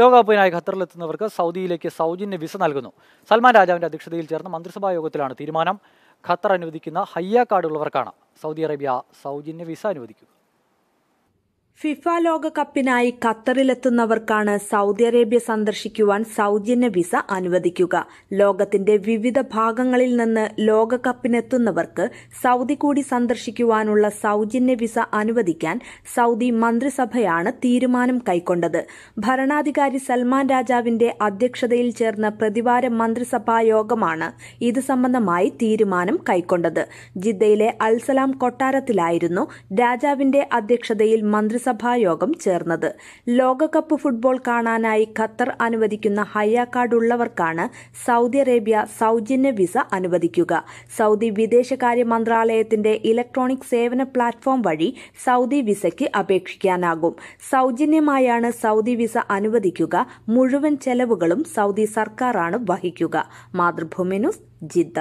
ലോകകപ്പിനായി ഖത്തറിലെത്തുന്നവർക്ക് സൗദിയിലേക്ക് സൗജന്യ വിസ നൽകുന്നു സൽമാൻ രാജാവിൻ്റെ അധ്യക്ഷതയിൽ ചേർന്ന മന്ത്രിസഭാ യോഗത്തിലാണ് തീരുമാനം ഖത്തർ അനുവദിക്കുന്ന ഹയ്യ കാർഡുള്ളവർക്കാണ് സൗദി അറേബ്യ സൗജന്യ വിസ അനുവദിക്കും ഫിഫ ലോകകപ്പിനായി ഖത്തറിലെത്തുന്നവർക്കാണ് സൗദി അറേബ്യ സന്ദർശിക്കുവാൻ സൗജന്യ വിസ അനുവദിക്കുക ലോകത്തിന്റെ വിവിധ ഭാഗങ്ങളിൽ നിന്ന് ലോകകപ്പിനെത്തുന്നവർക്ക് സൗദി കൂടി സന്ദർശിക്കുവാനുള്ള സൗജന്യ വിസ അനുവദിക്കാൻ സൗദി മന്ത്രിസഭയാണ് തീരുമാനം കൈക്കൊണ്ടത് ഭരണാധികാരി സൽമാൻ രാജാവിന്റെ അധ്യക്ഷതയിൽ ചേർന്ന പ്രതിവാര മന്ത്രിസഭാ യോഗമാണ് ഇത് സംബന്ധമായി തീരുമാനം കൈക്കൊണ്ടത് ജിദ്ദയിലെ അൽസലാം കൊട്ടാരത്തിലായിരുന്നു രാജാവിന്റെ അധ്യക്ഷതയിൽ മന്ത്രി മന്ത്രിസഭാ യോഗം ചേർന്നത് ലോകകപ്പ് ഫുട്ബോൾ കാണാനായി ഖത്തർ അനുവദിക്കുന്ന ഹയ്യ കാർഡ് ഉള്ളവർക്കാണ് സൗദി അറേബ്യ സൗജന്യ വിസ അനുവദിക്കുക സൗദി വിദേശകാര്യ മന്ത്രാലയത്തിന്റെ ഇലക്ട്രോണിക് സേവന പ്ലാറ്റ്ഫോം വഴി സൗദി വിസയ്ക്ക് അപേക്ഷിക്കാനാകും സൗജന്യമായാണ് സൗദി വിസ അനുവദിക്കുക മുഴുവൻ ചെലവുകളും സൗദി സർക്കാരാണ് വഹിക്കുക മാതൃഭൂമി ന്യൂസ് ജിദ്ദ